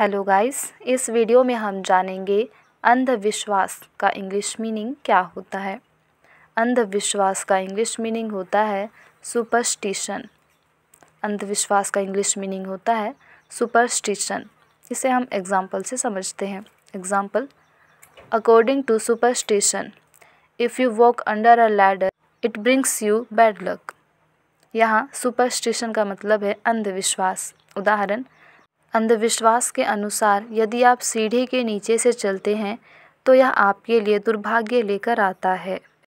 hello guys इस video में हम जानेंगे अंधविश्वास का इंग्लिश मीनिंग क्या होता है अंधविश्वास का इंग्लिश मीनिंग होता है सुपरस्टिशन अंधविश्वास का इंग्लिश मीनिंग होता है सुपरस्टिशन इसे हम एग्जाम्पल से समझते हैं example according to superstition if you walk under a ladder it brings you bad luck यहाँ सुपरस्टिशन का मतलब है अंधविश्वास उदाहरण अंधविश्वास के अनुसार यदि आप सीढ़ी के नीचे से चलते हैं तो यह आपके लिए दुर्भाग्य लेकर आता है